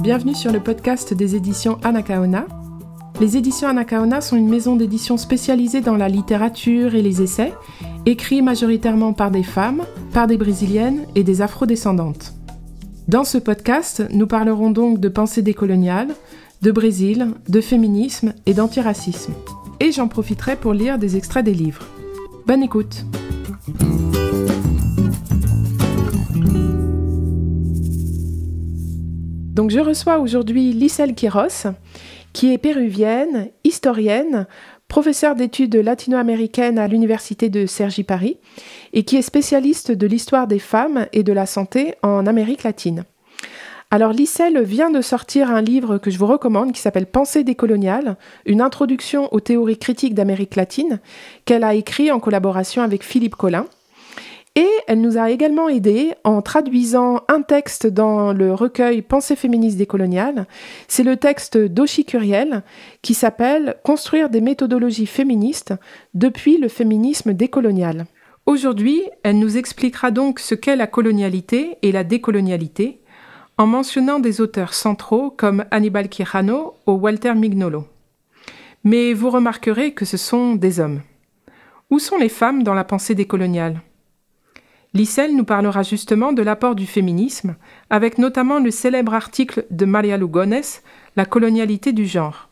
bienvenue sur le podcast des éditions Anacaona. Les éditions Anacaona sont une maison d'édition spécialisée dans la littérature et les essais, écrits majoritairement par des femmes, par des brésiliennes et des afrodescendantes. Dans ce podcast, nous parlerons donc de pensée décoloniale, de Brésil, de féminisme et d'antiracisme. Et j'en profiterai pour lire des extraits des livres. Bonne écoute! je reçois aujourd'hui Lisselle Quiros, qui est péruvienne, historienne, professeure d'études latino-américaines à l'université de Cergy Paris et qui est spécialiste de l'histoire des femmes et de la santé en Amérique latine. Alors Lisselle vient de sortir un livre que je vous recommande qui s'appelle Pensée décoloniale, une introduction aux théories critiques d'Amérique latine, qu'elle a écrit en collaboration avec Philippe Collin. Et elle nous a également aidé en traduisant un texte dans le recueil Pensée féministe décoloniale. C'est le texte d'Oshi Curiel qui s'appelle Construire des méthodologies féministes depuis le féminisme décolonial. Aujourd'hui, elle nous expliquera donc ce qu'est la colonialité et la décolonialité en mentionnant des auteurs centraux comme Hannibal Quijano ou Walter Mignolo. Mais vous remarquerez que ce sont des hommes. Où sont les femmes dans la pensée décoloniale Lissel nous parlera justement de l'apport du féminisme, avec notamment le célèbre article de Maria Lugones, La colonialité du genre.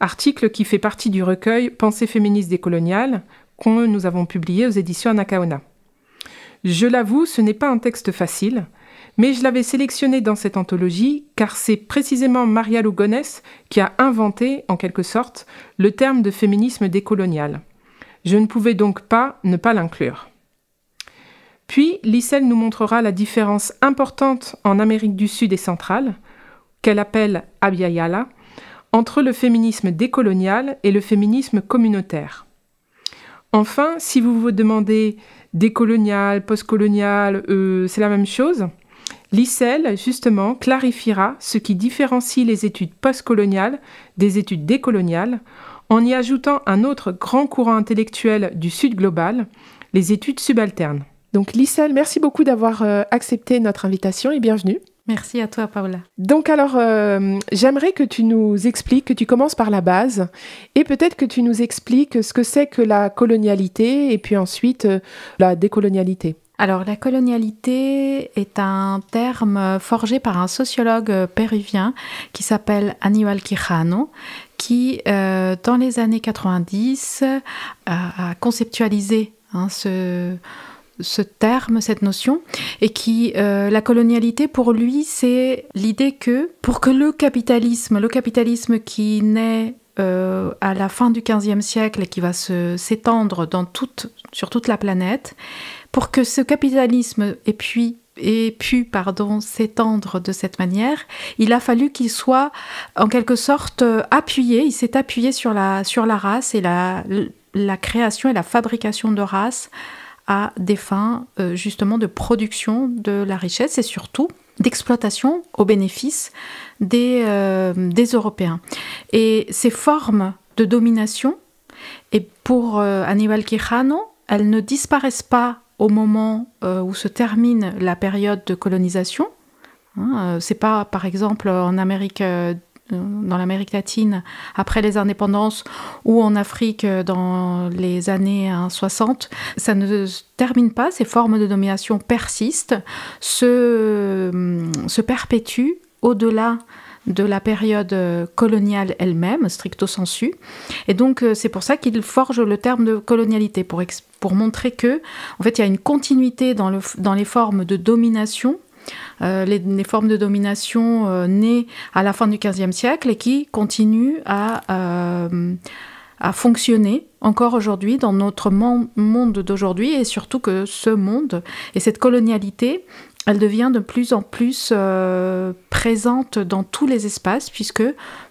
Article qui fait partie du recueil Pensée féministe décoloniale, qu'on nous avons publié aux éditions Anacaona. Je l'avoue, ce n'est pas un texte facile, mais je l'avais sélectionné dans cette anthologie car c'est précisément Maria Lugones qui a inventé, en quelque sorte, le terme de féminisme décolonial. Je ne pouvais donc pas ne pas l'inclure. Puis, Lissel nous montrera la différence importante en Amérique du Sud et centrale, qu'elle appelle Abiyala, entre le féminisme décolonial et le féminisme communautaire. Enfin, si vous vous demandez décolonial, postcolonial, euh, c'est la même chose, Lissel, justement, clarifiera ce qui différencie les études postcoloniales des études décoloniales en y ajoutant un autre grand courant intellectuel du Sud global, les études subalternes. Donc Lisselle, merci beaucoup d'avoir euh, accepté notre invitation et bienvenue. Merci à toi, Paola. Donc alors, euh, j'aimerais que tu nous expliques, que tu commences par la base, et peut-être que tu nous expliques ce que c'est que la colonialité, et puis ensuite euh, la décolonialité. Alors, la colonialité est un terme forgé par un sociologue péruvien qui s'appelle Aníbal Quijano, qui, dans les années 90, a, a conceptualisé hein, ce ce terme, cette notion, et qui euh, la colonialité pour lui, c'est l'idée que pour que le capitalisme, le capitalisme qui naît euh, à la fin du XVe siècle et qui va s'étendre toute, sur toute la planète, pour que ce capitalisme et puis et pu pardon s'étendre de cette manière, il a fallu qu'il soit en quelque sorte euh, appuyé, il s'est appuyé sur la, sur la race et la, la création et la fabrication de races à des fins euh, justement de production de la richesse et surtout d'exploitation au bénéfice des, euh, des Européens. Et ces formes de domination, et pour euh, Aníbal Quijano, elles ne disparaissent pas au moment où se termine la période de colonisation. Hein, c'est pas par exemple en Amérique euh, dans l'Amérique latine après les indépendances ou en Afrique euh, dans les années 60. Hein, ça ne termine pas, ces formes de domination persistent, se, euh, se perpétuent au-delà de la période coloniale elle-même, stricto sensu. Et donc, c'est pour ça qu'il forge le terme de colonialité, pour, pour montrer que, en fait, il y a une continuité dans, le, dans les formes de domination euh, les, formes de domination euh, nées à la fin du XVe siècle et qui continuent euh, à, fonctionner encore aujourd'hui dans notre monde d'aujourd'hui et surtout que ce monde et cette colonialité elle devient de plus en plus présente dans tous les espaces puisque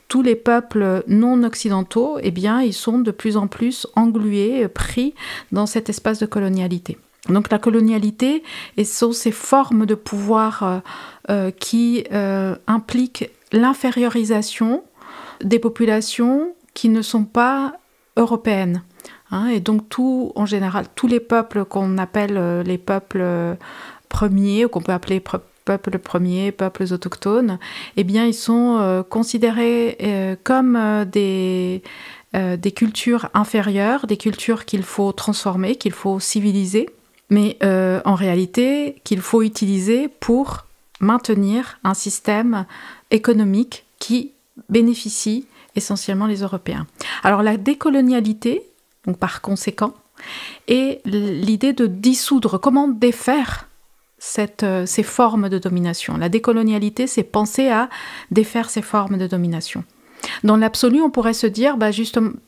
tous les peuples non occidentaux, eh bien, ils sont de plus en plus englués, pris dans cet espace de colonialité. Donc la colonialité et sont ces formes de pouvoir euh, euh, qui euh, impliquent l'infériorisation des populations qui ne sont pas européennes. Hein. et donc tout, en général, tous les peuples qu'on appelle les peuples premiers, ou qu'on peut appeler peuples premiers, peuples autochtones, eh bien ils sont considérés comme des... des cultures inférieures, des cultures qu'il faut transformer, qu'il faut civiliser mais euh, en réalité qu'il faut utiliser pour maintenir un système économique qui bénéficie essentiellement les Européens. Alors la décolonialité, donc par conséquent, est l'idée de dissoudre, comment défaire euh, ces formes de domination. La décolonialité, c'est penser à défaire ces formes de domination. Dans l'absolu, on pourrait se dire, bah,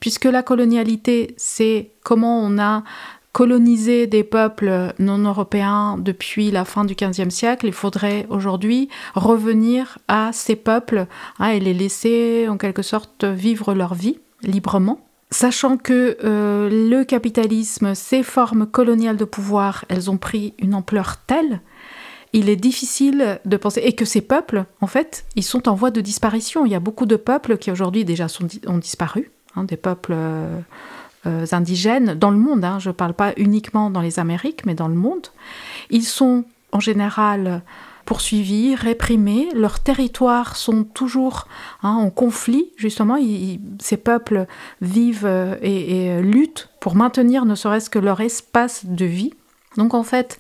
puisque la colonialité, c'est comment on a coloniser des peuples non européens depuis la fin du XVe siècle, il faudrait aujourd'hui revenir à ces peuples hein, et les laisser en quelque sorte vivre leur vie librement. Sachant que euh, le capitalisme, ces formes coloniales de pouvoir, elles ont pris une ampleur telle, il est difficile de penser, et que ces peuples, en fait, ils sont en voie de disparition. Il y a beaucoup de peuples qui aujourd'hui déjà sont, ont disparu, hein, des peuples... Euh, euh, indigènes dans le monde, hein. je ne parle pas uniquement dans les Amériques, mais dans le monde, ils sont en général poursuivis, réprimés, leurs territoires sont toujours hein, en conflit, justement, ces peuples vivent euh, et, euh, luttent pour maintenir ne serait-ce que leur espace de vie. Donc en fait,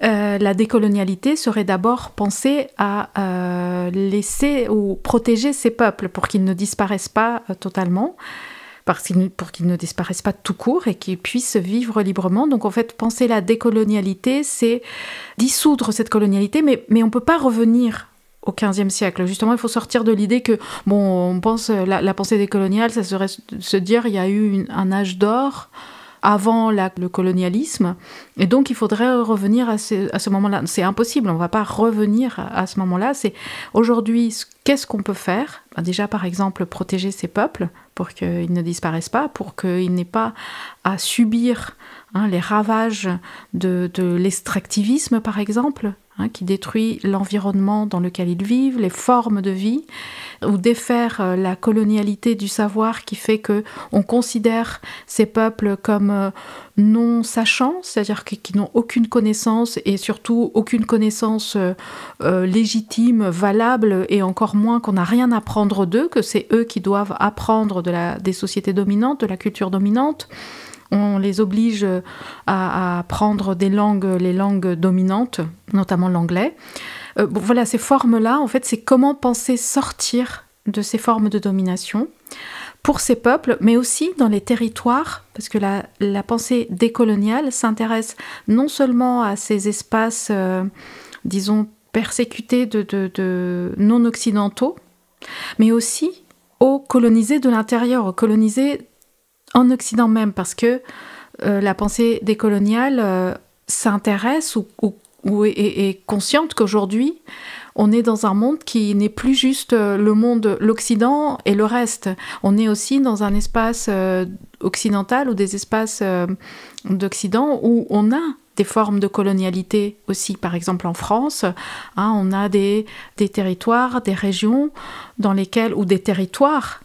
la décolonialité serait d'abord pensée à laisser ou protéger ces peuples pour qu'ils ne disparaissent pas totalement pour qu'ils ne disparaissent pas tout court et qu'ils puissent vivre librement. Donc en fait, penser la décolonialité, c'est dissoudre cette colonialité, mais, on ne peut pas revenir au XVe siècle. Justement, il faut sortir de l'idée que, bon, on pense, la, pensée décoloniale, ça serait se dire, il y a eu un âge d'or, avant le colonialisme. Et donc, il faudrait revenir à ce, moment-là. C'est impossible, on ne va pas revenir à, ce moment-là. C'est aujourd'hui, qu'est-ce qu'on peut faire bah, Déjà, par exemple, protéger ces peuples pour qu'ils ne disparaissent pas, pour qu'ils n'aient pas à subir hein, les ravages de l'extractivisme, par exemple, Hein, qui détruit l'environnement dans lequel ils vivent, les formes de vie, ou défaire euh, la colonialité du savoir qui fait que on considère ces peuples comme euh, non sachants, c'est-à-dire qu'ils n'ont aucune connaissance et surtout aucune connaissance euh, légitime, valable, et encore moins qu'on n'a rien à apprendre d'eux, que c'est eux qui doivent apprendre des sociétés dominantes, de la culture dominante on les oblige à, prendre des langues, les langues dominantes, notamment l'anglais. Euh, voilà, ces formes-là, en fait, c'est comment penser sortir de ces formes de domination pour ces peuples, mais aussi dans les territoires, parce que la, pensée décoloniale s'intéresse non seulement à ces espaces, euh, disons, persécutés de, de non-occidentaux, mais aussi aux colonisés de l'intérieur, aux colonisés en Occident même, parce que euh, la pensée décoloniale euh, s'intéresse ou, est, consciente qu'aujourd'hui, on est dans un monde qui n'est plus juste euh, le monde, l'Occident et le reste. On est aussi dans un espace occidental ou des espaces d'Occident où on a des formes de colonialité aussi. Par exemple, en France, hein, on a des, des, territoires, des régions dans lesquelles, ou des territoires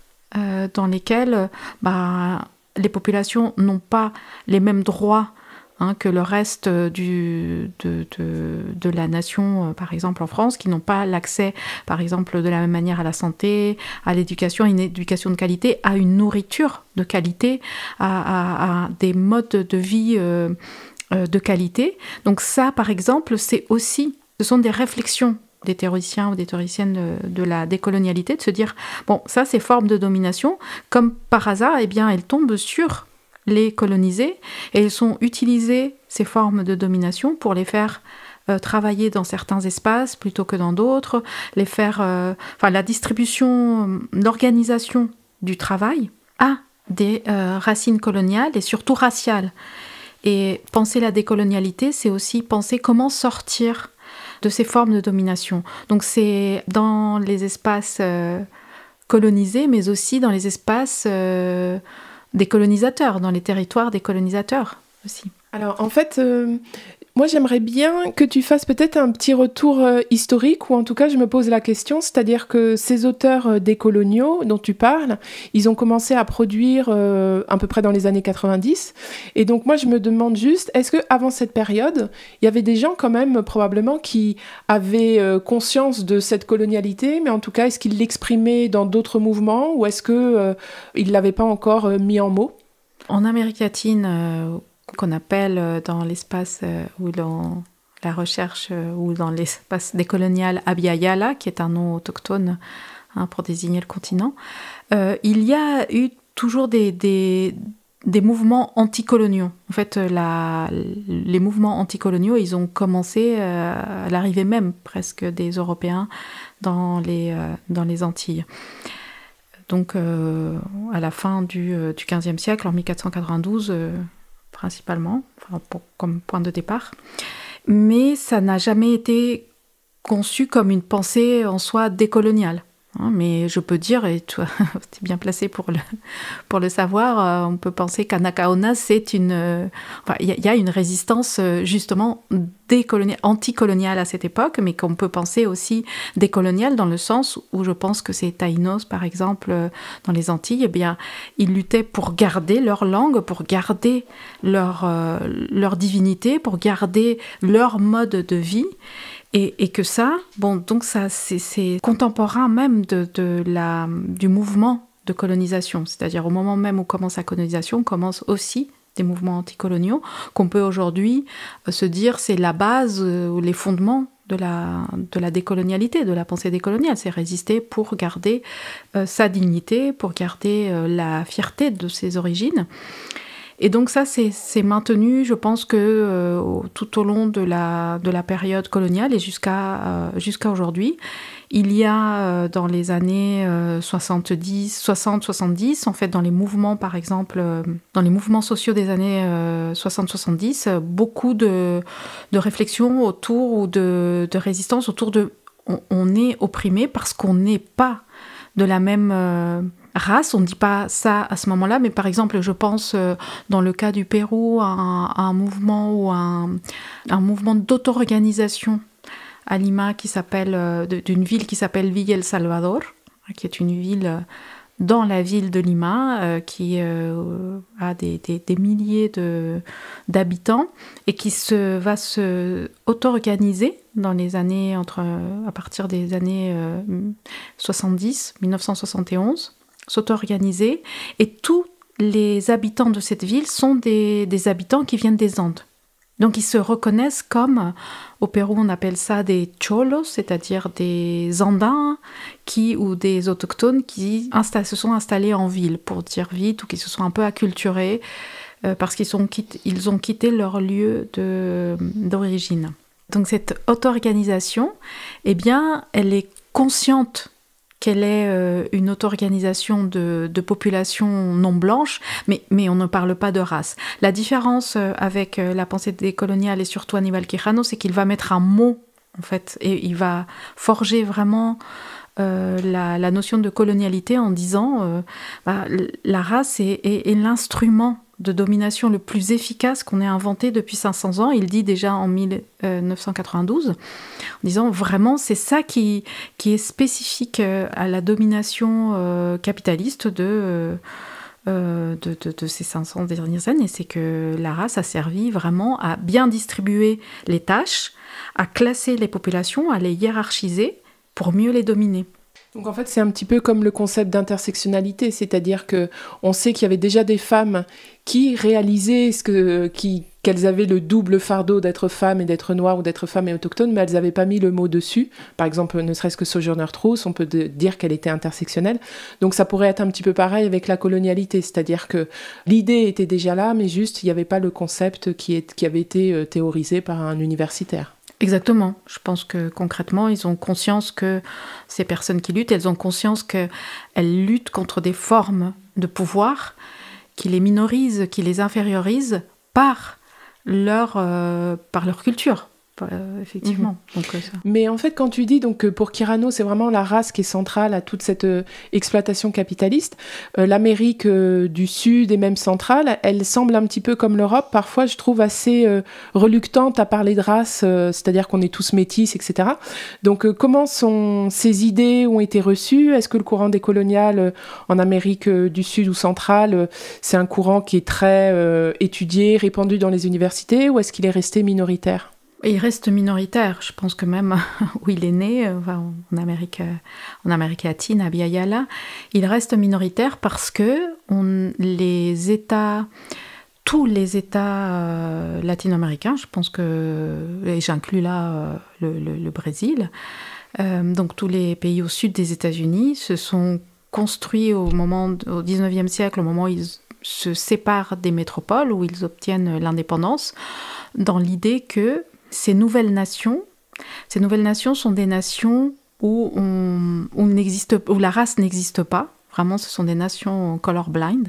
dans lesquels bah, les populations n'ont pas les mêmes droits hein, que le reste euh, du, de, de, la nation, euh, par exemple en France, qui n'ont pas l'accès, par exemple, de la même manière à la santé, à l'éducation, à une éducation de qualité, à une nourriture de qualité, à, des modes de vie euh, de qualité. Donc ça, par exemple, c'est aussi, ce sont des réflexions des théoriciens ou des théoriciennes de, la décolonialité, de se dire, bon, ça, ces formes de domination, comme par hasard, eh bien, elles tombent sur les colonisés et elles sont utilisées, ces formes de domination, pour les faire euh, travailler dans certains espaces plutôt que dans d'autres, les faire, euh, enfin, la distribution, euh, l'organisation du travail a des racines coloniales et surtout raciales. Et penser la décolonialité, c'est aussi penser comment sortir de ces formes de domination. Donc c'est dans les espaces euh, colonisés, mais aussi dans les espaces euh, des colonisateurs, dans les territoires des colonisateurs aussi. Alors en fait, euh, moi, j'aimerais bien que tu fasses peut-être un petit retour euh, historique, ou en tout cas, je me pose la question, c'est-à-dire que ces auteurs euh, décoloniaux dont tu parles, ils ont commencé à produire euh, à peu près dans les années 90. Et donc, moi, je me demande juste, est-ce que avant cette période, il y avait des gens quand même probablement qui avaient conscience de cette colonialité, mais en tout cas, est-ce qu'ils l'exprimaient dans d'autres mouvements, ou est-ce que ils l'avaient pas encore mis en mots En Amérique latine qu'on appelle euh, dans l'espace euh, ou dans la recherche euh, ou dans l'espace décolonial yala qui est un nom autochtone hein, pour désigner le continent, il y a eu toujours des, des, mouvements anticoloniaux. En fait, les mouvements anticoloniaux, ils ont commencé à l'arrivée même presque des Européens dans les, dans les Antilles donc à la fin du, XVe e siècle, en 1492, principalement, comme point de départ. Mais ça n'a jamais été conçu comme une pensée en soi décoloniale. Hein, mais je peux dire, et toi, tu es bien placé pour le, pour le savoir, euh, on peut penser qu'Anakaona, c'est une. Euh, il y, a une résistance euh, justement anticoloniale à cette époque, mais qu'on peut penser aussi décoloniale dans le sens où je pense que ces Taïnos, par exemple, dans les Antilles, eh bien, ils luttaient pour garder leur langue, pour garder leur, leur divinité, pour garder leur mode de vie. Et, que ça, bon, donc ça, c'est contemporain même de, la, du mouvement de colonisation. C'est-à-dire au moment même où commence la colonisation, commence aussi des mouvements anticoloniaux qu'on peut aujourd'hui euh, se dire c'est la base euh, ou les fondements de la, de la décolonialité, de la pensée décoloniale. C'est résister pour garder euh, sa dignité, pour garder la fierté de ses origines. Et donc ça, c'est maintenu, je pense que euh, tout au long de la, de la période coloniale et jusqu'à euh, aujourd'hui, il y a euh, dans les années 70, 60, 70, en fait dans les mouvements par exemple, dans les mouvements sociaux des années 60-70, beaucoup de, réflexions autour ou de, résistance autour de on est opprimé parce qu'on n'est pas de la même on ne dit pas ça à ce moment-là, mais par exemple, je pense euh, dans le cas du Pérou à un, mouvement ou un, mouvement d'auto-organisation à Lima qui s'appelle euh, d'une ville qui s'appelle Villa El Salvador, qui est une ville euh, dans la ville de Lima qui a des, milliers d'habitants et qui se va se auto-organiser dans les années à partir des années 70 1971 s'auto-organiser. Et tous les habitants de cette ville sont des, habitants qui viennent des Andes. Donc ils se reconnaissent comme, au Pérou on appelle ça des cholos, c'est-à-dire des andins qui, ou des autochtones qui se sont installés en ville, pour dire vite, ou qui se sont un peu acculturés euh, parce qu'ils ils ont quitté leur lieu d'origine. Donc cette auto-organisation, eh bien, elle est consciente qu'elle est euh, une auto-organisation de, populations population non blanche, mais, mais on ne parle pas de race. La différence euh, avec euh, la pensée décoloniale et surtout Anibal Quijano, c'est qu'il va mettre un mot, en fait, et il va forger vraiment la, notion de colonialité en disant bah, la race est l'instrument de domination le plus efficace qu'on ait inventé depuis 500 ans. Il dit déjà en 1992, en disant vraiment c'est ça qui, qui est spécifique euh, à la domination euh, capitaliste de, euh, de, de, de, ces 500 dernières années, c'est que la race a servi vraiment à bien distribuer les tâches, à classer les populations, à les hiérarchiser pour mieux les dominer. Donc en fait, c'est un petit peu comme le concept d'intersectionnalité, c'est-à-dire que on sait qu'il y avait déjà des femmes qui réalisaient ce que qu'elles avaient le double fardeau d'être femme et d'être noire ou d'être femme et autochtone, mais elles n'avaient pas mis le mot dessus. Par exemple, ne serait-ce que Sojourner Truth, on peut dire qu'elle était intersectionnelle. Donc ça pourrait être un petit peu pareil avec la colonialité, c'est-à-dire que l'idée était déjà là, mais juste il n'y avait pas le concept qui avait été euh, théorisé par un universitaire. Exactement. Je pense que concrètement, ils ont conscience que ces personnes qui luttent, elles ont conscience qu'elles luttent contre des formes de pouvoir qui les minorisent, qui les infériorisent par leur, euh, par leur culture, euh, effectivement. Mhm. Euh, Mais en fait, quand tu dis donc que pour Kirano, c'est vraiment la race qui est centrale à toute cette euh, exploitation capitaliste, l'Amérique du Sud et même centrale, elle semble un petit peu comme l'Europe, parfois je trouve assez reluctante à parler de race, c'est-à-dire qu'on est tous métis, etc. Donc comment sont ces idées ont été reçues Est-ce que le courant décolonial en Amérique du Sud ou centrale, c'est un courant qui est très étudié, répandu dans les universités, ou est-ce qu'il est resté minoritaire il reste minoritaire, je pense que même où il est né, euh, en, Amérique, euh, en Amérique latine, à Biayala, il reste minoritaire parce que les États, tous les États euh, latino-américains, je pense que, et j'inclus là le, Brésil, donc tous les pays au sud des États-Unis se sont construits au moment, au 19e siècle, au moment où ils se séparent des métropoles, où ils obtiennent l'indépendance, dans l'idée que ces nouvelles nations, ces nouvelles nations sont des nations où, on, où la race n'existe pas, Vraiment, ce sont des nations colorblind.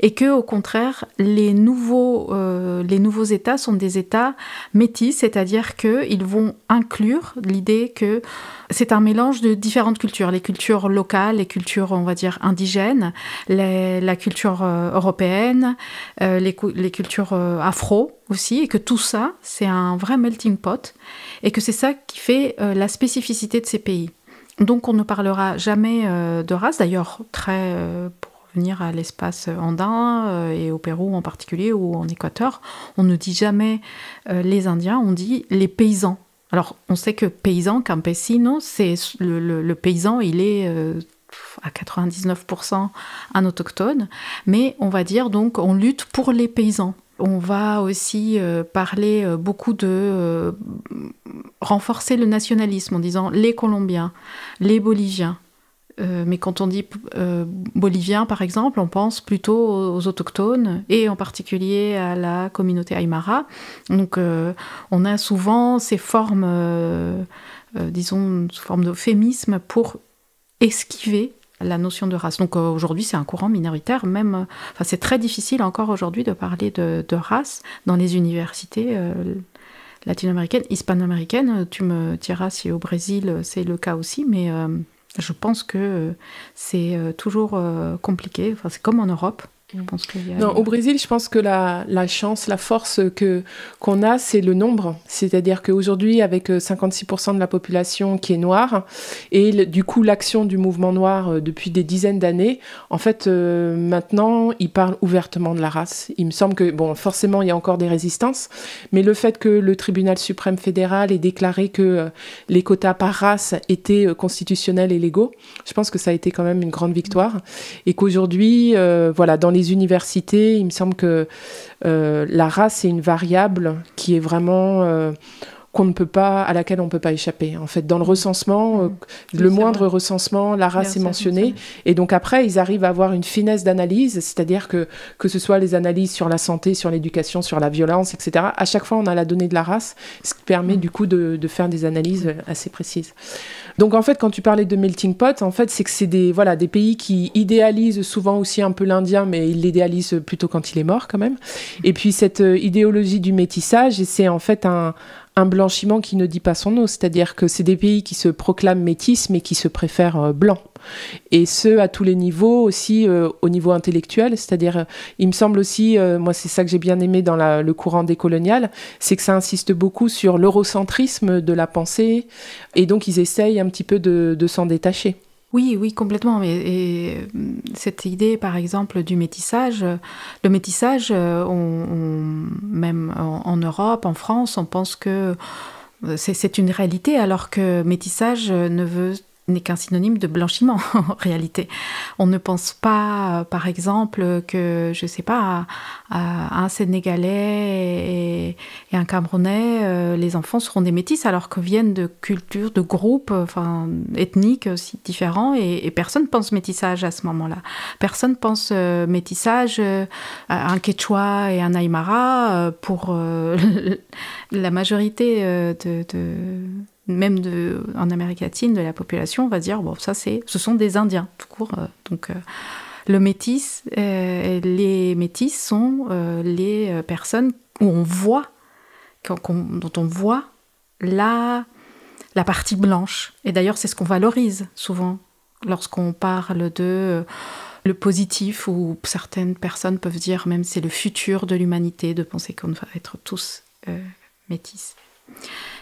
Et que, au contraire, les nouveaux, euh, les nouveaux États sont des États métis, c'est-à-dire qu'ils vont inclure l'idée que c'est un mélange de différentes cultures, les cultures locales, les cultures, on va dire, indigènes, la culture euh, européenne, euh, les, cultures afro aussi, et que tout ça, c'est un vrai melting pot, et que c'est ça qui fait la spécificité de ces pays. Donc on ne parlera jamais euh, de race, d'ailleurs très, euh, pour venir à l'espace andin euh, et au Pérou en particulier ou en Équateur, on ne dit jamais les Indiens, on dit les paysans. Alors on sait que paysan, campesino, c'est le, le, paysan, il est à 99% un autochtone, mais on va dire donc on lutte pour les paysans. On va aussi euh, parler euh, beaucoup de euh, renforcer le nationalisme en disant les Colombiens, les Boliviens, mais quand on dit bolivien, par exemple, on pense plutôt aux, autochtones et en particulier à la communauté aymara. Donc, on a souvent ces formes, disons, sous forme d'euphémisme pour esquiver la notion de race. Donc euh, aujourd'hui, c'est un courant minoritaire, même. Euh, enfin, c'est très difficile encore aujourd'hui de parler de, race dans les universités euh, latino-américaines, hispano-américaines. Tu me diras si au Brésil c'est le cas aussi, mais je pense que c'est toujours compliqué. Enfin, c'est comme en Europe non, au Brésil, je pense que la, chance, la force que qu'on a, c'est le nombre. C'est-à-dire qu'aujourd'hui, avec 56% euh, de la population qui est noire, et du coup l'action du mouvement noir euh, depuis des dizaines d'années, en fait, euh, maintenant, ils parlent ouvertement de la race. Il me semble que, bon, forcément, il y a encore des résistances, mais le fait que le tribunal suprême fédéral ait déclaré que les quotas par race étaient constitutionnels et légaux, je pense que ça a été quand même une grande victoire, et qu'aujourd'hui, voilà, dans les universités, il me semble que euh, la race est une variable qui est vraiment euh, qu'on ne peut pas, à laquelle on ne peut pas échapper. En fait, dans le mm. recensement, euh, mm. le, moindre recensement, la race est mentionnée. Et donc après, ils arrivent à avoir une finesse d'analyse, c'est-à-dire que que ce soit les analyses sur la santé, sur l'éducation, sur la violence, etc. À chaque fois, on a la donnée de la race, ce qui permet mm. du coup de, faire des analyses euh, assez précises. Donc en fait, quand tu parlais de melting pot, en fait, c'est que c'est des voilà des pays qui idéalisent souvent aussi un peu l'Indien, mais ils l'idéalisent plutôt quand il est mort quand même. Et puis cette euh, idéologie du métissage, c'est en fait un, un blanchiment qui ne dit pas son nom, c'est-à-dire que c'est des pays qui se proclament métis mais qui se préfèrent euh, blancs. Et ce, à tous les niveaux, aussi euh, au niveau intellectuel, c'est-à-dire, euh, il me semble aussi, moi c'est ça que j'ai bien aimé dans le courant décolonial, c'est que ça insiste beaucoup sur l'eurocentrisme de la pensée, et donc ils essayent un petit peu de s'en détacher. Oui, oui, complètement. Et, mm, cette idée, par exemple, du métissage, euh, le métissage, euh, même en, en, Europe, en France, on pense que euh, c'est une réalité, alors que métissage ne veut n'est qu'un synonyme de blanchiment en réalité. On ne pense pas, euh, par exemple, que, je ne sais pas, un Sénégalais et, un Camerounais, euh, les enfants seront des métis alors que viennent de cultures, de groupes enfin, ethniques aussi différents et, personne personne pense métissage à ce moment-là. Personne ne pense euh, métissage à un Quechua et un Aymara pour la majorité de même en Amérique latine, de la population, on va dire bon, ça c'est, ce sont des Indiens, euh, donc, euh, le métis, euh, les métis sont les personnes où on voit, dont on voit la, la partie blanche. Et d'ailleurs, c'est ce qu'on valorise souvent lorsqu'on parle de le positif où certaines personnes peuvent dire même c'est le futur de l'humanité de penser qu'on va être tous métis.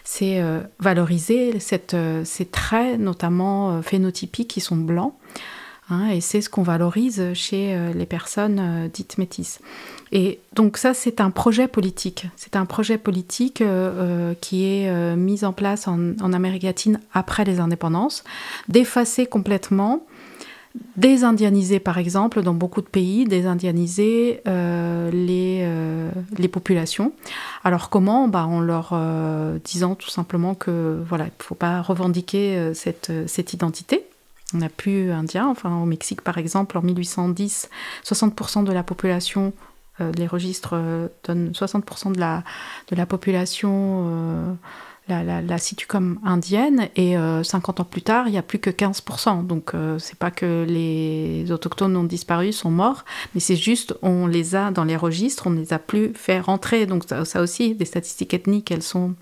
C'est euh, valoriser euh, ces traits, notamment euh, phénotypiques, qui sont blancs. Hein, et c'est ce qu'on valorise chez les personnes dites métisses. Et donc ça, c'est un projet politique. C'est un projet politique qui est mis en place en, en Amérique latine après les indépendances, d'effacer complètement désindianiser, par exemple, dans beaucoup de pays, désindianiser euh, euh, les, populations. Alors comment bah, En leur euh, disant tout simplement que voilà, il ne faut pas revendiquer cette, identité. On n'a plus indien, enfin au Mexique par exemple, en 1810, 60% de la population, les registres donnent 60% de la, de la population la, la, comme indienne et 50 euh, ans plus tard, il n'y a plus que 15%. Donc ce euh, c'est pas que les autochtones ont disparu, sont morts, mais c'est juste on les a dans les registres, on ne les a plus fait rentrer. Donc ça, aussi, des statistiques ethniques, elles sont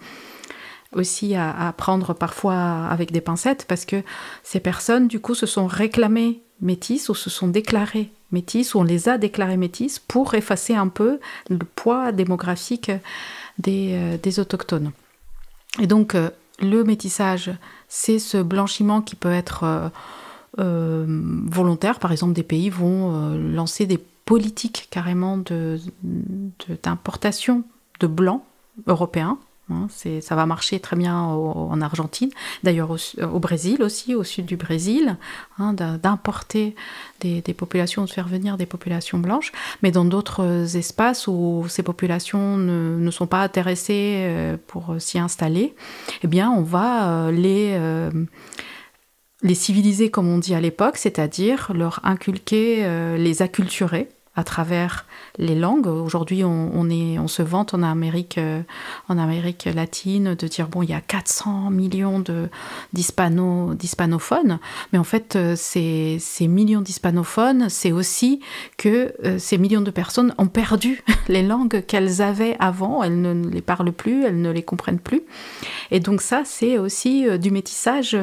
aussi à, prendre parfois avec des pincettes parce que ces personnes du coup se sont réclamées métisses ou se sont déclarées métisses ou on les a déclarées métisses pour effacer un peu le poids démographique des euh, autochtones. Et donc, euh, le métissage, c'est ce blanchiment qui peut être euh, euh, volontaire. Par exemple, des pays vont lancer des politiques carrément d'importation de, blancs européens. Hein, c'est ça va marcher très bien en Argentine, d'ailleurs au, Brésil aussi, au sud du Brésil, hein, d'importer des, populations, de faire venir des populations blanches, mais dans d'autres euh, espaces où ces populations ne, sont pas intéressées euh, pour s'y installer, eh bien on va euh, les... civiliser comme on dit à l'époque, c'est-à-dire leur inculquer, les acculturer, à travers les langues. Aujourd'hui, on, on se vante en Amérique, euh, en Amérique latine de dire bon, il y a 400 millions d'hispanophones, mais en fait, euh, ces, millions d'hispanophones, c'est aussi que euh, ces millions de personnes ont perdu les langues qu'elles avaient avant, elles ne les parlent plus, elles ne les comprennent plus. Et donc ça, c'est aussi du métissage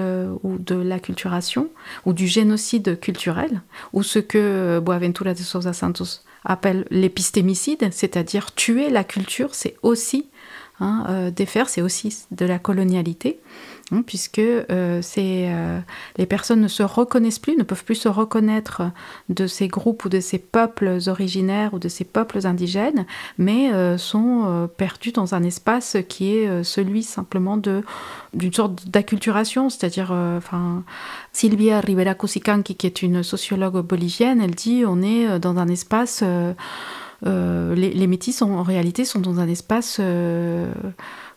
ou de l'acculturation ou du génocide culturel, ou ce que Boaventura de Sousa Santos appelle l'épistémicide, c'est-à-dire tuer la culture, c'est aussi hein, euh, défaire, c'est aussi de la colonialité. Hein, puisque euh, euh, les personnes ne se reconnaissent plus, ne peuvent plus se reconnaître de ces groupes ou de ces peuples originaires ou de ces peuples indigènes, mais euh, sont perdus dans un espace qui est celui simplement de d'une sorte d'acculturation, c'est-à-dire, Sylvia Silvia Rivera Cusicanqui, qui est une sociologue bolivienne, elle dit on est dans un espace, les, les, métis en réalité sont dans un espace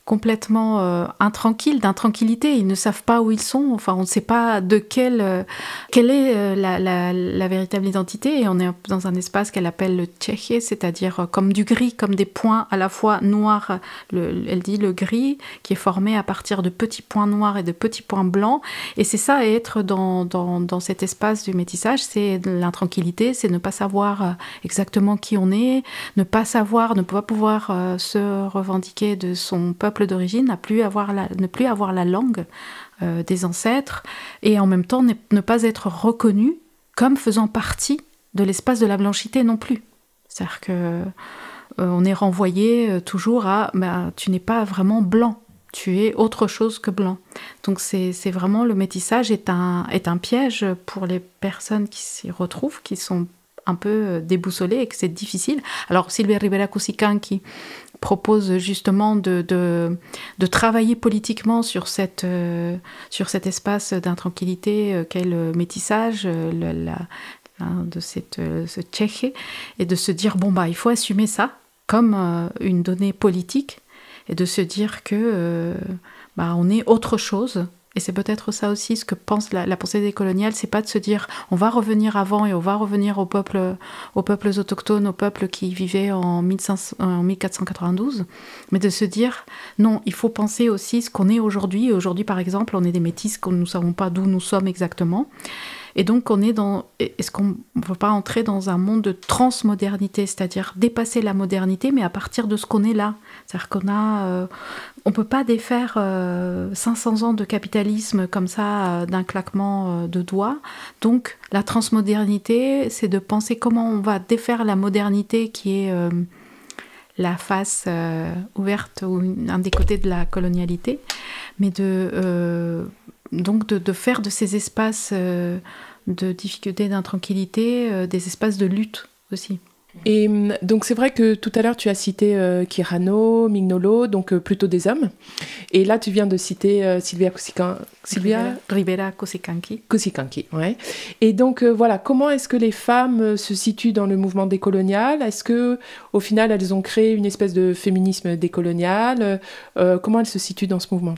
complètement intranquille euh, intranquilles, d'intranquillité. Ils ne savent pas où ils sont. Enfin, on ne sait pas de quelle, euh, quelle est euh, la, la, véritable identité. Et on est dans un espace qu'elle appelle le tchéché, c'est-à-dire comme du gris, comme des points à la fois noirs. Le, elle dit le gris qui est formé à partir de petits points noirs et de petits points blancs. Et c'est ça, être dans, dans, dans, cet espace du métissage, c'est l'intranquillité, c'est ne pas savoir exactement qui on est, ne pas savoir, ne pas pouvoir se revendiquer de son peuple d'origine à plus avoir ne plus avoir la langue euh, des ancêtres et en même temps ne, pas être reconnu comme faisant partie de l'espace de la blanchité non plus. C'est-à-dire que euh, on est renvoyé euh, toujours à bah, tu n'es pas vraiment blanc, tu es autre chose que blanc. Donc c'est vraiment le métissage est un, est un piège pour les personnes qui s'y retrouvent, qui sont un peu déboussolées et que c'est difficile. Alors Silvia Rivera qui propose justement de, travailler politiquement sur, cette, euh, sur cet espace d'intranquillité quel euh, qu'est métissage, euh, de cette, ce tchéché, et de se dire, bon, bah, il faut assumer ça comme une donnée politique, et de se dire que bah, on est autre chose et c'est peut-être ça aussi ce que pense la, la pensée décoloniale, c'est pas de se dire on va revenir avant et on va revenir aux peuples, aux peuples autochtones, aux peuples qui vivaient en, 1492, euh, mais de se dire non, il faut penser aussi ce qu'on est aujourd'hui. Aujourd'hui, par exemple, on est des métis, nous ne savons pas d'où nous sommes exactement. Et donc, on est dans. Est-ce qu'on ne peut pas entrer dans un monde de transmodernité, c'est-à-dire dépasser la modernité, mais à partir de ce qu'on est là C'est-à-dire qu'on a. Euh, on ne peut pas défaire 500 euh, ans de capitalisme comme ça, euh, d'un claquement de doigts. Donc, la transmodernité, c'est de penser comment on va défaire la modernité qui est la face ouverte ou un des côtés de la colonialité, mais de donc de, faire de ces espaces euh, de difficulté, d'intranquillité, euh, des espaces de lutte aussi. Et euh, donc c'est vrai que tout à l'heure tu as cité euh, Kirano, Mignolo, donc euh, plutôt des hommes. Et là tu viens de citer Sylvia, Sylvia... Rivera Kosikanki. Kosikanki, oui. Et donc voilà, comment est-ce que les femmes se situent dans le mouvement décolonial Est-ce que au final elles ont créé une espèce de féminisme décolonial Comment elles se situent dans ce mouvement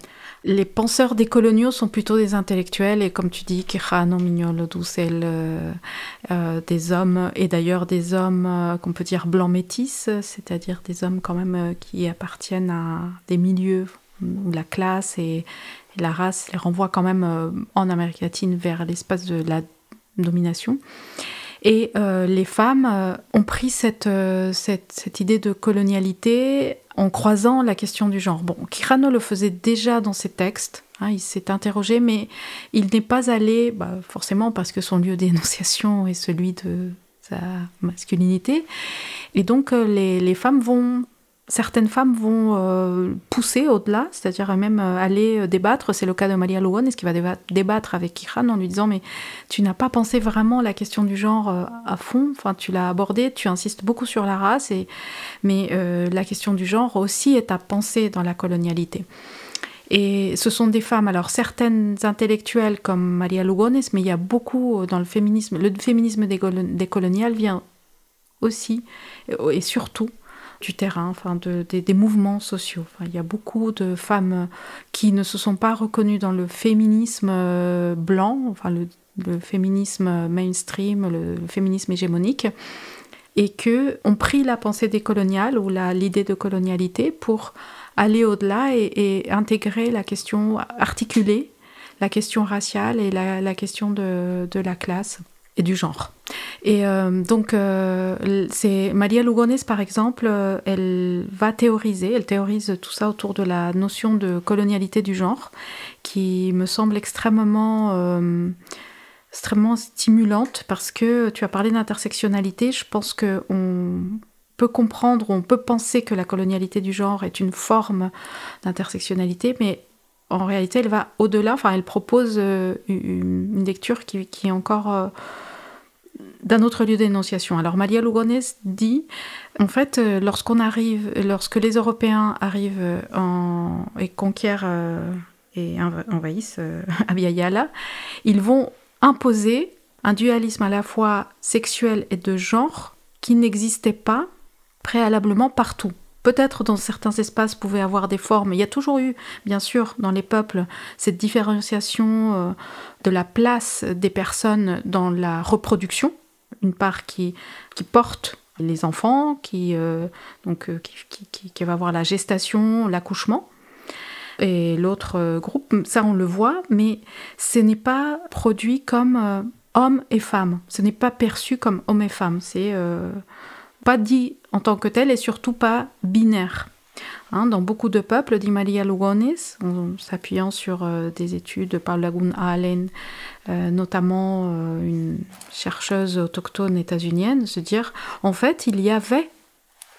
les penseurs décoloniaux sont plutôt des intellectuels et comme tu dis, Kirano, Mignolo, euh, des hommes et d'ailleurs des hommes euh, qu'on peut dire blanc métis, c'est-à-dire des hommes quand même euh, qui appartiennent à des milieux où la classe et, la race les renvoient quand même euh, en Amérique latine vers l'espace de la domination. Et les femmes ont pris cette, cette, idée de colonialité en croisant la question du genre. Bon, Kirano le faisait déjà dans ses textes, hein, il s'est interrogé, mais il n'est pas allé, bah, forcément parce que son lieu d'énonciation est celui de, sa masculinité. Et donc euh, les, femmes vont certaines femmes vont euh, pousser au-delà, c'est-à-dire même euh, aller débattre. C'est le cas de Maria Louane qui va débattre avec Kiran en lui disant mais tu n'as pas pensé vraiment la question du genre à fond. tu l'as abordé tu insistes beaucoup sur la race, mais la question du genre aussi est à penser dans la colonialité. Et ce sont des femmes, alors certaines intellectuelles comme Maria Lugones, mais il y a beaucoup euh, dans le féminisme. Le féminisme décolonial vient aussi euh, et surtout du terrain, enfin des, mouvements sociaux. Enfin, il y a beaucoup de femmes qui ne se sont pas reconnues dans le féminisme euh, blanc, enfin le, féminisme mainstream, le féminisme hégémonique, et que ont pris la pensée décoloniale ou l'idée de colonialité pour aller au-delà et, intégrer la question, articulée, la question raciale et la, question de, la classe et du genre. Et euh, donc, euh, c'est Maria Lugones, par exemple, euh, elle va théoriser, elle théorise tout ça autour de la notion de colonialité du genre, qui me semble extrêmement... extrêmement stimulante parce que tu as parlé d'intersectionnalité. Je pense que peut comprendre, on peut penser que la colonialité du genre est une forme d'intersectionnalité, mais en réalité, elle va au-delà, enfin, elle propose euh, une lecture qui, est encore euh, d'un autre lieu d'énonciation. Alors Malia Lugones dit, en fait, euh, lorsqu'on arrive, lorsque les Européens arrivent et conquièrent et envahissent euh, ils vont imposer un dualisme à la fois sexuel et de genre qui n'existait pas préalablement partout. Peut-être dans certains espaces pouvait avoir des formes. Il y a toujours eu, bien sûr, dans les peuples, cette différenciation euh, de la place des personnes dans la reproduction. Une part qui, qui porte les enfants, qui, euh, donc, euh, qui, qui, qui va avoir la gestation, l'accouchement et l'autre groupe, ça on le voit, mais ce n'est pas produit comme homme et femme, ce n'est pas perçu comme homme et femme, c'est pas dit en tant que tel et surtout pas binaire. Hein, dans beaucoup de peuples, dit Maria Lugones, en s'appuyant sur euh, des études par Laguna Allen, euh, notamment euh, une chercheuse autochtone états-unienne, se dire en fait, il y avait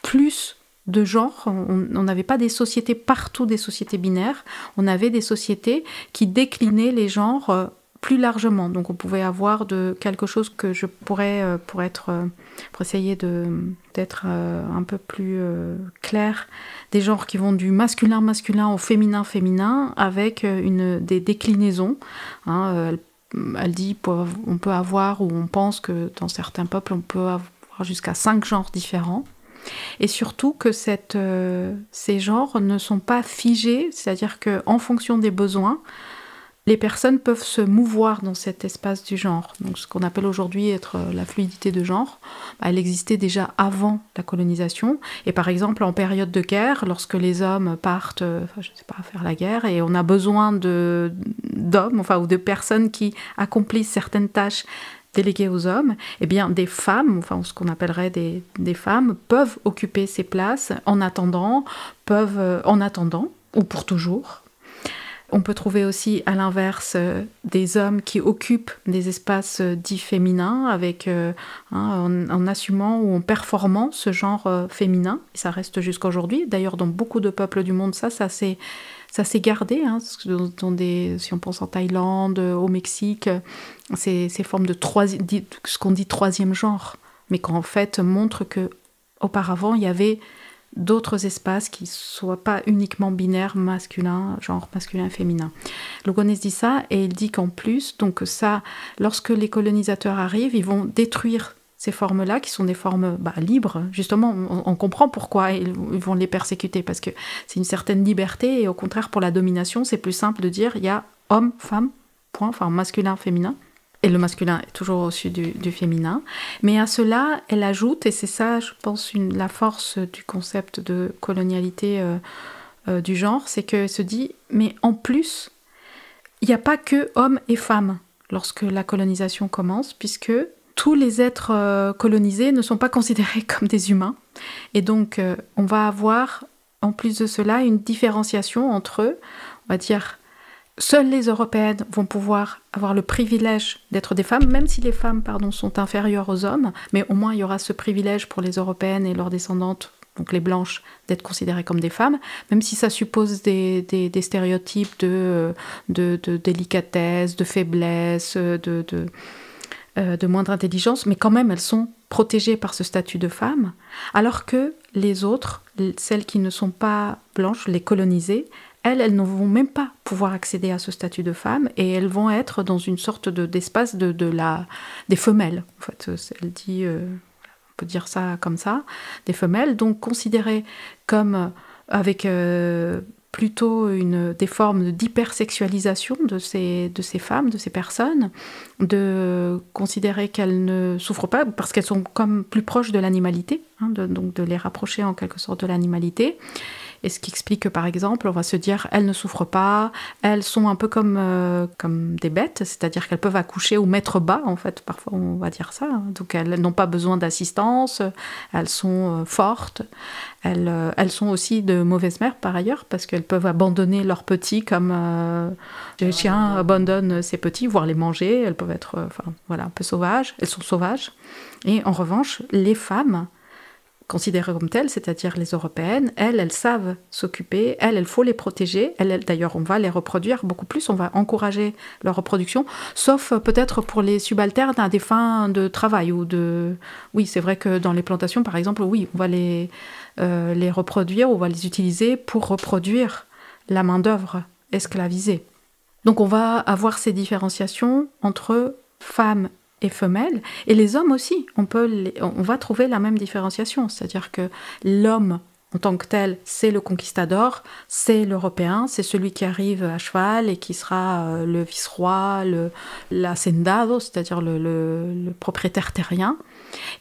plus de genres, on n'avait pas des sociétés partout, des sociétés binaires, on avait des sociétés qui déclinaient les genres plus largement. Donc on pouvait avoir de quelque chose que je pourrais euh, pour être euh, essayer d'être euh, un peu plus clair des genres qui vont du masculin masculin au féminin féminin avec une des déclinaisons. Hein, elle, dit on peut avoir ou on pense que dans certains peuples on peut avoir jusqu'à cinq genres différents. Et surtout que ces genres ne sont pas figés, c'est-à-dire qu'en fonction des besoins, les personnes peuvent se mouvoir dans cet espace du genre. Donc ce qu'on appelle aujourd'hui être euh, la fluidité de genre, bah, elle existait déjà avant la colonisation. Et par exemple, en période de guerre, lorsque les hommes partent, je euh, je sais pas, faire la guerre, et on a besoin d'hommes, enfin, ou de personnes qui accomplissent certaines tâches déléguées aux hommes, eh bien, des femmes, enfin, ce qu'on appellerait des, des femmes, peuvent occuper ces places en attendant, peuvent, euh, en attendant, ou pour toujours, on peut trouver aussi à l'inverse euh, des hommes qui occupent des espaces euh, dits féminins avec, euh, hein, en, assumant ou en performant ce genre féminin. ça reste jusqu'à aujourd'hui. D'ailleurs, dans beaucoup de peuples du monde, ça, ça s'est ça s'est gardé, hein, si on pense en Thaïlande, au Mexique, ces, formes de ce qu'on dit troisième genre, mais qu'en fait montre que auparavant il y avait d'autres espaces qui soient pas uniquement binaires masculin, genre masculin, féminin. Logonès dit ça et il dit qu'en plus, donc ça, lorsque les colonisateurs arrivent, ils vont détruire ces formes-là, qui sont des formes bah, libres, justement, on, on, comprend pourquoi ils, vont les persécuter, parce que c'est une certaine liberté, et au contraire, pour la domination, c'est plus simple de dire il y a homme, femme, point, enfin masculin, féminin et le masculin est toujours au-dessus du, féminin. Mais à cela, elle ajoute, et c'est ça, je pense, une, la force du concept de colonialité euh, euh, du genre, c'est qu'elle se dit, mais en plus, il n'y a pas que hommes et femmes lorsque la colonisation commence, puisque tous les êtres euh, colonisés ne sont pas considérés comme des humains. Et donc, on va avoir, en plus de cela, une différenciation entre, on va dire, seules les Européennes vont pouvoir avoir le privilège d'être des femmes, même si les femmes pardon, sont inférieures aux hommes, mais au moins il y aura ce privilège pour les Européennes et leurs descendantes, donc les Blanches, d'être considérées comme des femmes, même si ça suppose des, stéréotypes de, délicatesse, de faiblesse, de, euh, de moindre intelligence, mais quand même elles sont protégées par ce statut de femme, alors que les autres, celles qui ne sont pas blanches, les colonisées, elles, ne vont même pas pouvoir accéder à ce statut de femme et elles vont être dans une sorte d'espace de, de, la des femelles. En fait, euh, elle dit, euh, on peut dire ça comme ça, des femelles, donc considérées comme euh, avec plutôt une, des formes d'hypersexualisation de ces, de ces femmes, de ces personnes, de considérer qu'elles ne souffrent pas parce qu'elles sont comme plus proches de l'animalité, hein, donc de les rapprocher en quelque sorte de l'animalité et ce qui explique que par exemple, on va se dire elles ne souffrent pas, elles sont un peu comme, euh, comme des bêtes, c'est-à-dire qu'elles peuvent accoucher ou mettre bas en fait, parfois on va dire ça. Hein. Donc elles n'ont pas besoin d'assistance, elles sont euh, fortes, euh, elles, sont aussi de mauvaises mères par ailleurs parce qu'elles peuvent abandonner leurs petits comme les chiens abandonnent ses petits, voire les manger, elles peuvent être enfin voilà, un peu sauvages, elles sont sauvages. Et en revanche, les femmes considérées comme telles, c'est-à-dire les européennes, elles, elles savent s'occuper, elles, il faut les protéger, elles, d'ailleurs on va les reproduire beaucoup plus, on va encourager leur reproduction, sauf euh, peut-être pour les subalternes à des fins de travail ou de... Oui, c'est vrai que dans les plantations, par exemple, oui, on va les, euh, les reproduire, on va les utiliser pour reproduire la main-d'œuvre esclavisée. Donc on va avoir ces différenciations entre femmes et et les hommes aussi. On, peut on va trouver la même différenciation, c'est-à-dire que l'homme en tant que tel, c'est le conquistador, c'est l'européen, c'est celui qui arrive à cheval et qui sera euh, le vice-roi, l'hacendado, c'est-à-dire le, propriétaire terrien,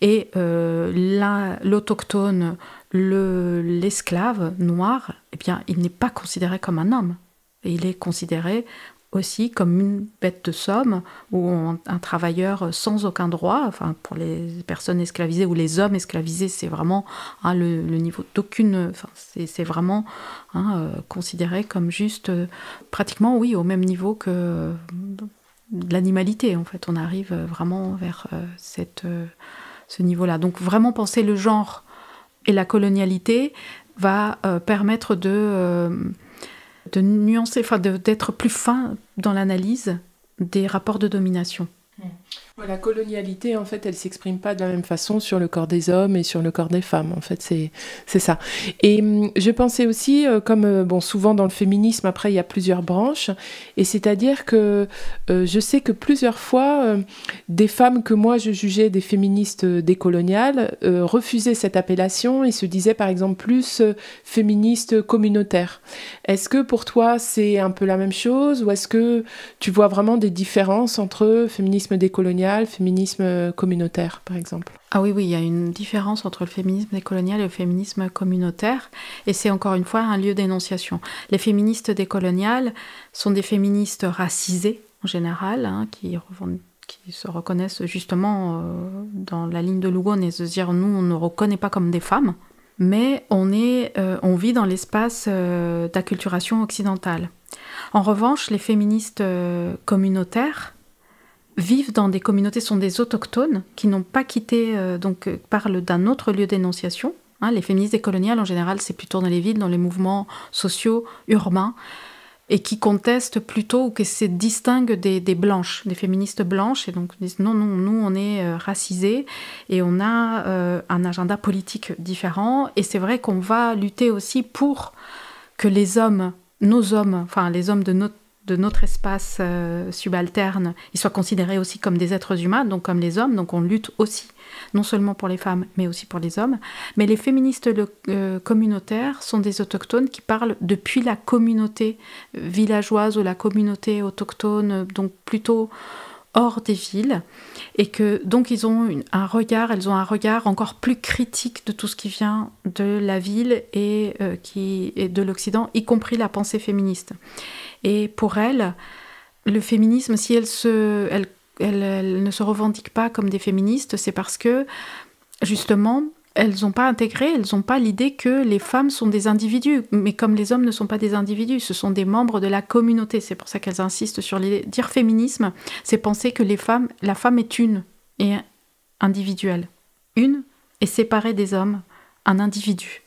et euh, l'autochtone, l'esclave noir, eh bien, il n'est pas considéré comme un homme. Il est considéré aussi comme une bête de somme ou un travailleur sans aucun droit, enfin pour les personnes esclavisées ou les hommes esclavisés, c'est vraiment hein, le, niveau d'aucune, enfin, c'est vraiment hein, euh, considéré comme juste euh, pratiquement oui au même niveau que euh, l'animalité en fait. On arrive vraiment vers cette, ce niveau-là. Donc vraiment penser le genre et la colonialité va permettre de de nuancer, enfin d'être plus fin dans l'analyse des rapports de domination. Mm. La colonialité, en fait, elle s'exprime pas de la même façon sur le corps des hommes et sur le corps des femmes. En fait, c'est ça. Et hum, je pensais aussi, euh, comme euh, bon, souvent dans le féminisme, après, il y a plusieurs branches, et c'est-à-dire que euh, je sais que plusieurs fois, des femmes que moi je jugeais des féministes décoloniales refusaient cette appellation et se disaient, par exemple, plus féministes communautaires. Est-ce que pour toi, c'est un peu la même chose, ou est-ce que tu vois vraiment des différences entre féminisme décolonial féminisme communautaire, par exemple Ah oui, oui, il y a une différence entre le féminisme décolonial et le féminisme communautaire, et c'est encore une fois un lieu d'énonciation. Les féministes décoloniales sont des féministes racisées, en général, hein, qui se reconnaissent justement euh, dans la ligne de Lugon et se dire nous on ne reconnaît pas comme des femmes, mais on, est, euh, on vit dans l'espace euh, d'acculturation occidentale. En revanche, les féministes communautaires vivent dans des communautés, sont des autochtones qui n'ont pas quitté, euh, donc euh, parlent d'un autre lieu d'énonciation. Hein. les féministes des coloniales, en général, c'est plutôt dans les villes, dans les mouvements sociaux, urbains, et qui contestent plutôt ou qui se distinguent des, blanches, des féministes blanches, et donc disent non, non, nous, on est euh, racisés, et on a un agenda politique différent, et c'est vrai qu'on va lutter aussi pour que les hommes, nos hommes, enfin les hommes de notre de notre espace euh, subalterne, ils soient considérés aussi comme des êtres humains, donc comme les hommes. Donc on lutte aussi, non seulement pour les femmes, mais aussi pour les hommes. Mais les féministes euh, communautaires sont des autochtones qui parlent depuis la communauté villageoise ou la communauté autochtone, donc plutôt hors des villes et que donc ils ont un regard, elles ont un regard encore plus critique de tout ce qui vient de la ville et, euh, qui, est de l'Occident, y compris la pensée féministe. Et pour elles, le féminisme, si elles, se, ne se revendiquent pas comme des féministes, c'est parce que justement elles n'ont pas intégré, elles n'ont pas l'idée que les femmes sont des individus. Mais comme les hommes ne sont pas des individus, ce sont des membres de la communauté. C'est pour ça qu'elles insistent sur les dire féminisme, c'est penser que les femmes, la femme est une et individuelle, une et séparée des hommes, un individu.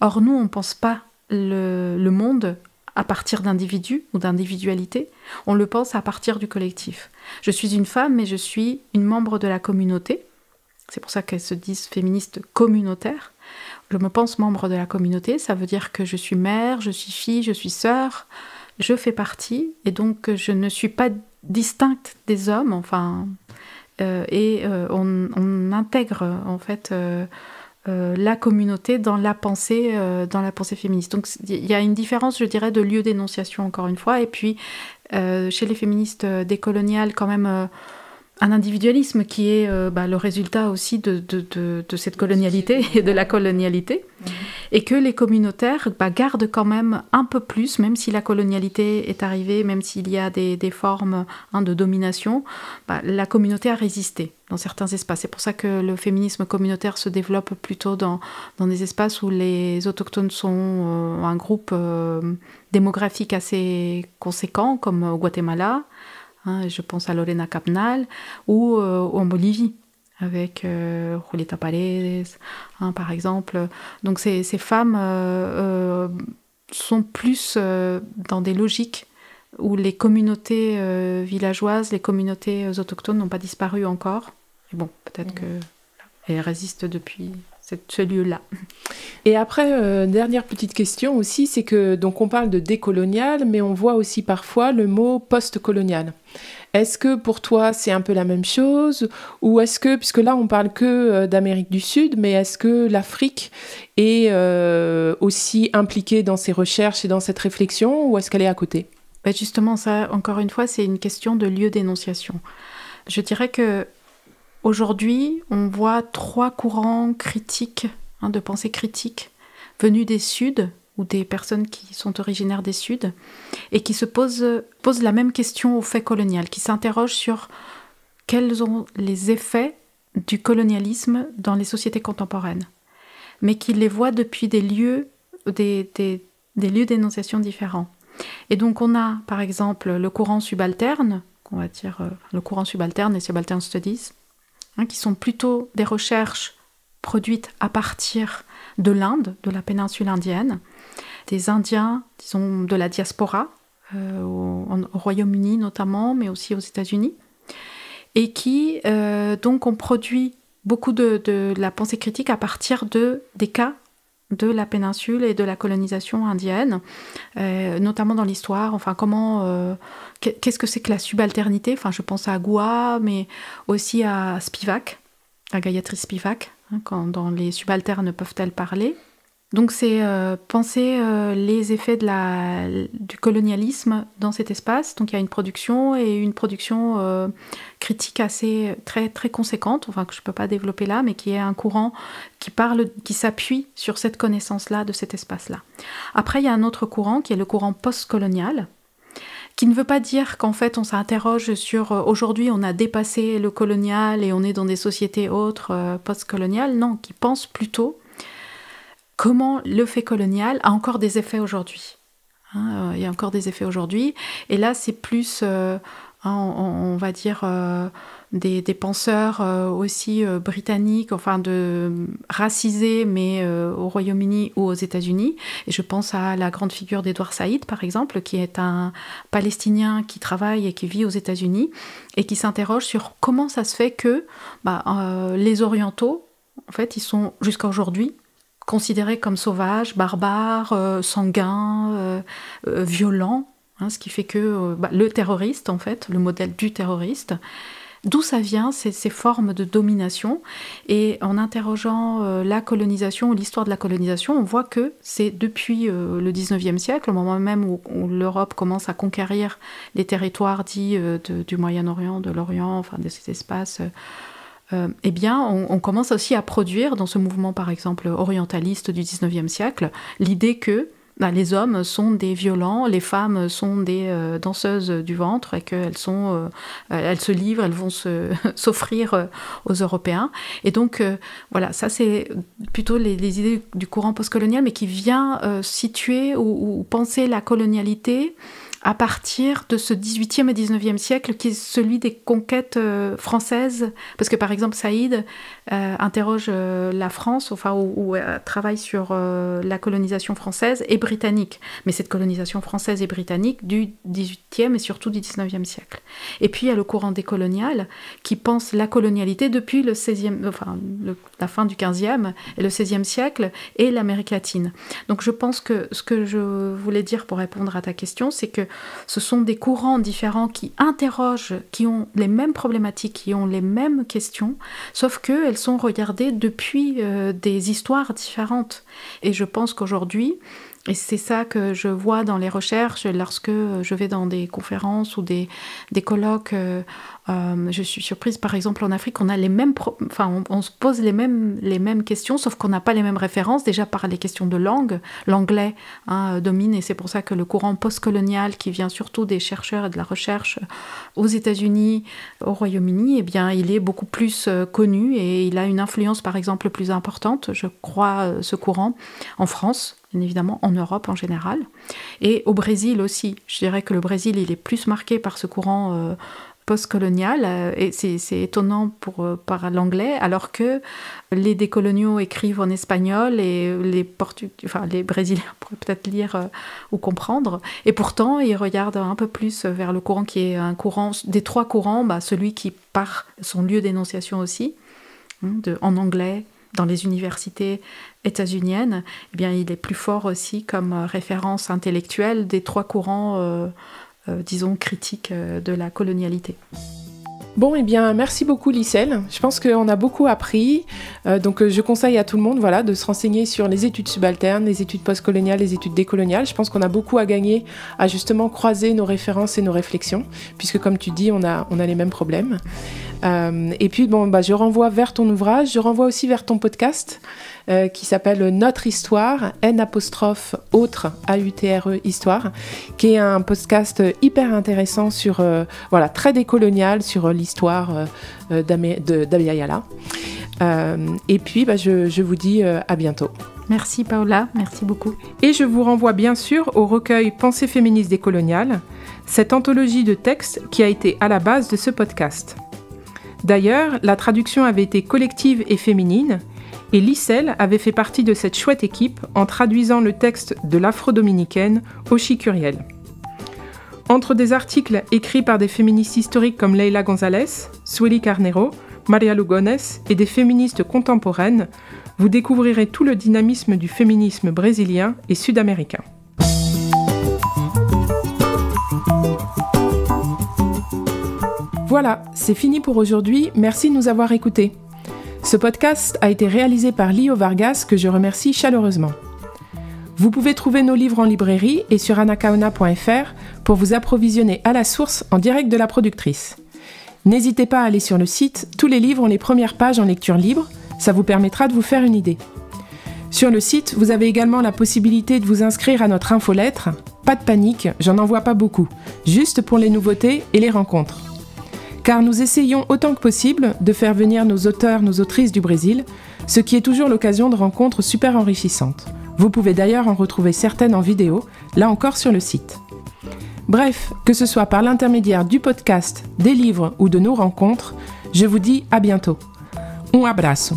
Or nous, on ne pense pas le, monde à partir d'individus ou d'individualité, on le pense à partir du collectif. Je suis une femme, mais je suis une membre de la communauté c'est pour ça qu'elles se disent féministes communautaires. Je me pense membre de la communauté, ça veut dire que je suis mère, je suis fille, je suis sœur, je fais partie, et donc je ne suis pas distincte des hommes, enfin, euh, et euh, on, intègre en fait euh, la communauté dans la pensée, dans la pensée féministe. Donc il y a une différence, je dirais, de lieu d'énonciation encore une fois, et puis chez les féministes décoloniales quand même un individualisme qui est euh, bah, le résultat aussi de, cette colonialité et de la colonialité, et que les communautaires bah, gardent quand même un peu plus, même si la colonialité est arrivée, même s'il y a des, formes hein, de domination, bah, la communauté a résisté dans certains espaces. C'est pour ça que le féminisme communautaire se développe plutôt dans, des espaces où les autochtones sont euh, un groupe euh, démographique assez conséquent, comme au Guatemala, Hein, je pense à Lorena Capnal ou euh, en Bolivie avec euh, Julieta Paredes, hein, par exemple. Donc ces, femmes euh, sont plus dans des logiques où les communautés villageoises, les communautés autochtones n'ont pas disparu encore. bon, peut-être mm. que qu'elles résistent depuis ce lieu-là. Et après, euh, dernière petite question aussi, c'est que donc on parle de décolonial, mais on voit aussi parfois le mot postcolonial. Est-ce que pour toi c'est un peu la même chose ou est-ce que puisque là on parle que euh, d'Amérique du Sud, mais est-ce que l'Afrique est euh, aussi impliquée dans ces recherches et dans cette réflexion ou est-ce qu'elle est à côté bah, Justement, ça encore une fois, c'est une question de lieu d'énonciation. Je dirais que Aujourd'hui, on voit trois courants critiques, hein, de pensée critique, venus des Suds ou des personnes qui sont originaires des Suds et qui se posent, la même question au fait colonial, qui s'interrogent sur quels sont les effets du colonialisme dans les sociétés contemporaines, mais qui les voient depuis des lieux, des, lieux d'énonciation différents. Et donc on a par exemple le courant subalterne, qu'on va dire euh, le courant subalterne et subaltern studies, Hein, qui sont plutôt des recherches produites à partir de l'Inde, de la péninsule indienne, des Indiens, disons, de la diaspora, euh, au, Royaume-Uni notamment, mais aussi aux États-Unis, et qui, euh, donc, ont produit beaucoup de, la pensée critique à partir de, des cas de la péninsule et de la colonisation indienne, euh, notamment dans l'histoire. Enfin, comment, euh, qu'est-ce que c'est que la subalternité Enfin, je pense à Gua, mais aussi à Spivak, à Gayatri Spivak. Hein, quand dans les subalternes peuvent-elles parler donc c'est euh, penser euh, les effets de la, du colonialisme dans cet espace. Donc il y a une production et une production euh, critique assez très très conséquente, enfin que je ne peux pas développer là, mais qui est un courant qui parle, qui s'appuie sur cette connaissance-là de cet espace-là. Après il y a un autre courant qui est le courant postcolonial, qui ne veut pas dire qu'en fait on s'interroge sur aujourd'hui on a dépassé le colonial et on est dans des sociétés autres postcoloniales, non, qui pense plutôt comment le fait colonial a encore des effets aujourd'hui. Hein, euh, il y a encore des effets aujourd'hui. Et là, c'est plus, euh, hein, on, va dire, euh, des, penseurs aussi britanniques, enfin, racisés, mais au Royaume-Uni ou aux États-Unis. Et je pense à la grande figure d'Edward Saïd, par exemple, qui est un Palestinien qui travaille et qui vit aux États-Unis et qui s'interroge sur comment ça se fait que bah, les Orientaux, en fait, ils sont jusqu'à aujourd'hui considérés comme sauvages, barbare, euh, sanguin, euh, euh, violent, violents, hein, ce qui fait que bah, le terroriste, en fait, le modèle du terroriste, d'où ça vient ces, ces, formes de domination. Et en interrogeant la colonisation, l'histoire de la colonisation, on voit que c'est depuis le 19e siècle, au moment même où, l'Europe commence à conquérir les territoires dits du Moyen-Orient, de l'Orient, enfin de ces espaces... Euh, eh bien, on, commence aussi à produire dans ce mouvement, par exemple, orientaliste du 19e siècle, l'idée que bah, les hommes sont des violents, les femmes sont des euh, danseuses du ventre et qu'elles euh, se livrent, elles vont s'offrir aux Européens. Et donc, voilà, ça c'est plutôt les, idées du courant postcolonial, mais qui vient situer ou penser la colonialité à partir de ce 18e et 19e siècle qui est celui des conquêtes euh, françaises. Parce que par exemple, Saïd euh, interroge euh, la France, enfin, ou, ou travaille sur la colonisation française et britannique. Mais cette colonisation française et britannique du 18e et surtout du 19e siècle. Et puis il y a le courant décolonial qui pense la colonialité depuis le 16e, enfin, le la fin du 15e et le 16e siècle, et l'Amérique latine. Donc je pense que ce que je voulais dire pour répondre à ta question, c'est que ce sont des courants différents qui interrogent, qui ont les mêmes problématiques, qui ont les mêmes questions, sauf qu'elles sont regardées depuis euh, des histoires différentes. Et je pense qu'aujourd'hui, et c'est ça que je vois dans les recherches lorsque je vais dans des conférences ou des, des colloques euh, euh, je suis surprise, par exemple, en Afrique, on a les mêmes, enfin, on, se pose les mêmes, les mêmes questions, sauf qu'on n'a pas les mêmes références. Déjà par les questions de langue, l'anglais hein, euh, domine, et c'est pour ça que le courant postcolonial, qui vient surtout des chercheurs et de la recherche euh, aux États-Unis, au Royaume-Uni, eh bien, il est beaucoup plus connu et il a une influence, par exemple, plus importante. Je crois ce courant en France, évidemment en Europe en général, et au Brésil aussi. Je dirais que le Brésil, il est plus marqué par ce courant postcolonial, euh, et c'est étonnant pour, euh, par l'anglais, alors que les décoloniaux écrivent en espagnol et les, portugais enfin, les Brésiliens pourraient peut-être lire euh, ou comprendre. Et pourtant, ils regardent un peu plus vers le courant qui est un courant, des trois courants, bah, celui qui part son lieu d'énonciation aussi, hein, de, en anglais, dans les universités états-uniennes, eh bien, il est plus fort aussi comme référence intellectuelle des trois courants euh, disons, critique euh, de la colonialité. Bon, et eh bien, merci beaucoup, Lissel. Je pense qu'on a beaucoup appris. Euh, donc, je conseille à tout le monde voilà, de se renseigner sur les études subalternes, les études postcoloniales, les études décoloniales. Je pense qu'on a beaucoup à gagner à justement croiser nos références et nos réflexions, puisque, comme tu dis, on a, on a les mêmes problèmes. Euh, et puis, bon, bah, je renvoie vers ton ouvrage, je renvoie aussi vers ton podcast euh, qui s'appelle Notre Histoire, N apostrophe autre, A-U-T-R-E, Histoire, qui est un podcast hyper intéressant sur, euh, voilà, très décolonial sur l'histoire d'Abiyayala. et puis, bah, je, je, vous dis à bientôt. Merci Paola, merci beaucoup. Et je vous renvoie bien sûr au recueil Pensée féministe décoloniale, cette anthologie de textes qui a été à la base de ce podcast. D'ailleurs, la traduction avait été collective et féminine, et Lissel avait fait partie de cette chouette équipe en traduisant le texte de l'afro-dominicaine Oshikuriel. Entre des articles écrits par des féministes historiques comme Leila González, Sueli Carnero, Maria Lugones et des féministes contemporaines, vous découvrirez tout le dynamisme du féminisme brésilien et sud-américain. Voilà, c'est fini pour aujourd'hui. Merci de nous avoir écoutés. Ce podcast a été réalisé par Lio Vargas, que je remercie chaleureusement. Vous pouvez trouver nos livres en librairie et sur anacaona.fr pour vous approvisionner à la source en direct de la productrice. N'hésitez pas à aller sur le site, tous les livres ont les premières pages en lecture libre, ça vous permettra de vous faire une idée. Sur le site, vous avez également la possibilité de vous inscrire à notre infolettre. Pas de panique, j'en envoie pas beaucoup, juste pour les nouveautés et les rencontres car nous essayons autant que possible de faire venir nos auteurs, nos autrices du Brésil, ce qui est toujours l'occasion de rencontres super enrichissantes. Vous pouvez d'ailleurs en retrouver certaines en vidéo, là encore sur le site. Bref, que ce soit par l'intermédiaire du podcast, des livres ou de nos rencontres, je vous dis à bientôt. Un abraço.